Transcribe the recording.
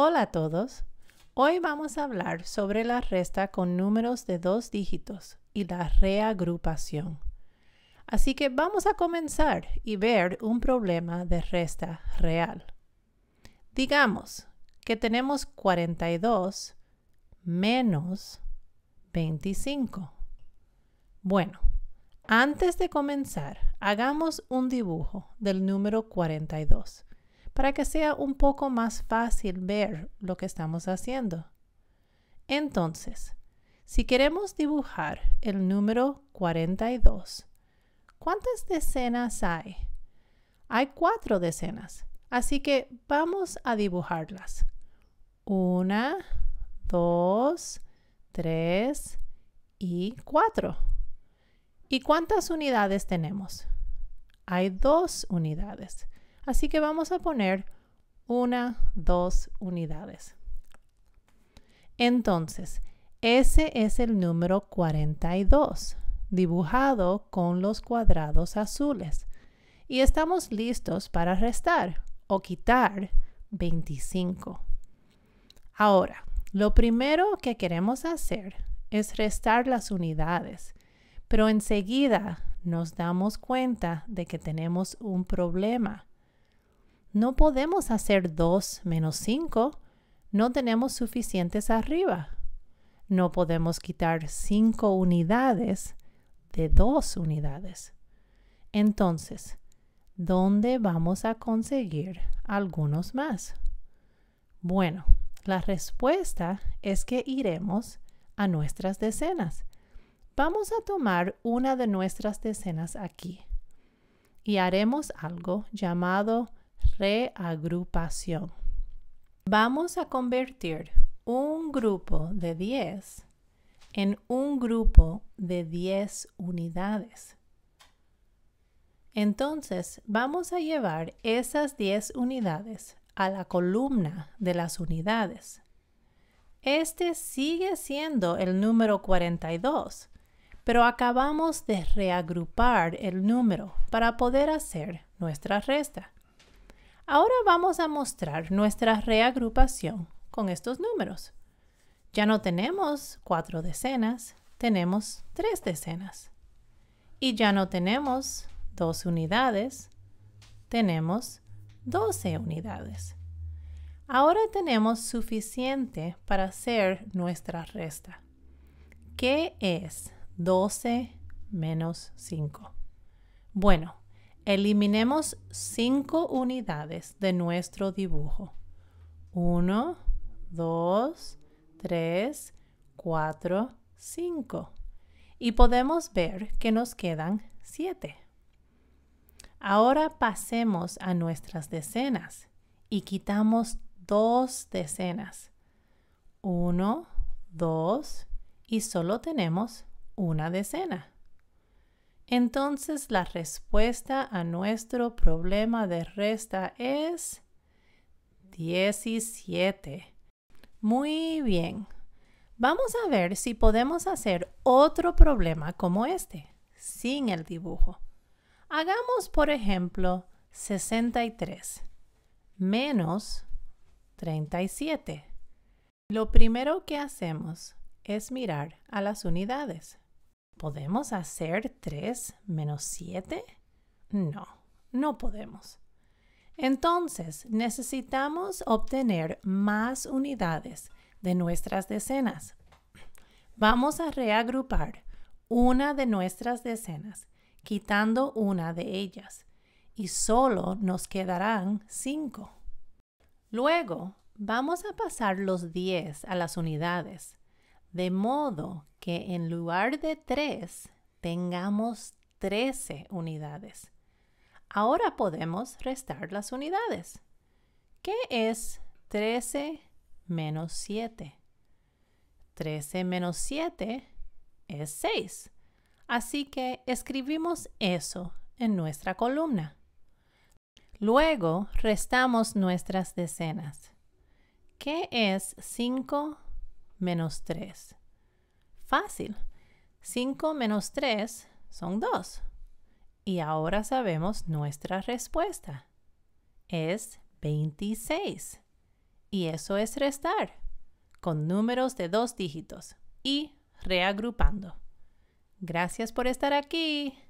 Hola a todos. Hoy vamos a hablar sobre la resta con números de dos dígitos y la reagrupación. Así que vamos a comenzar y ver un problema de resta real. Digamos que tenemos 42 menos 25. Bueno, antes de comenzar, hagamos un dibujo del número 42 para que sea un poco más fácil ver lo que estamos haciendo. Entonces, si queremos dibujar el número 42, ¿cuántas decenas hay? Hay cuatro decenas, así que vamos a dibujarlas. Una, dos, tres y cuatro. ¿Y cuántas unidades tenemos? Hay dos unidades. Así que vamos a poner una, dos unidades. Entonces, ese es el número 42, dibujado con los cuadrados azules. Y estamos listos para restar o quitar 25. Ahora, lo primero que queremos hacer es restar las unidades, pero enseguida nos damos cuenta de que tenemos un problema no podemos hacer 2 menos 5. No tenemos suficientes arriba. No podemos quitar 5 unidades de 2 unidades. Entonces, ¿dónde vamos a conseguir algunos más? Bueno, la respuesta es que iremos a nuestras decenas. Vamos a tomar una de nuestras decenas aquí y haremos algo llamado reagrupación. Vamos a convertir un grupo de 10 en un grupo de 10 unidades. Entonces, vamos a llevar esas 10 unidades a la columna de las unidades. Este sigue siendo el número 42, pero acabamos de reagrupar el número para poder hacer nuestra resta. Ahora vamos a mostrar nuestra reagrupación con estos números. Ya no tenemos cuatro decenas, tenemos tres decenas. Y ya no tenemos dos unidades, tenemos 12 unidades. Ahora tenemos suficiente para hacer nuestra resta. ¿Qué es 12 menos 5? Bueno, Eliminemos 5 unidades de nuestro dibujo. 1, 2, 3, 4, 5. Y podemos ver que nos quedan 7. Ahora pasemos a nuestras decenas y quitamos 2 decenas. 1, 2 y solo tenemos una decena. Entonces la respuesta a nuestro problema de resta es 17. Muy bien. Vamos a ver si podemos hacer otro problema como este, sin el dibujo. Hagamos, por ejemplo, 63 menos 37. Lo primero que hacemos es mirar a las unidades. ¿Podemos hacer 3 menos 7? No, no podemos. Entonces, necesitamos obtener más unidades de nuestras decenas. Vamos a reagrupar una de nuestras decenas, quitando una de ellas, y solo nos quedarán 5. Luego, vamos a pasar los 10 a las unidades de modo que en lugar de 3 tengamos 13 unidades. Ahora podemos restar las unidades. ¿Qué es 13 menos 7? 13 menos 7 es 6. Así que escribimos eso en nuestra columna. Luego restamos nuestras decenas. ¿Qué es 5 menos 3. Fácil. 5 menos 3 son 2. Y ahora sabemos nuestra respuesta. Es 26. Y eso es restar, con números de dos dígitos y reagrupando. Gracias por estar aquí.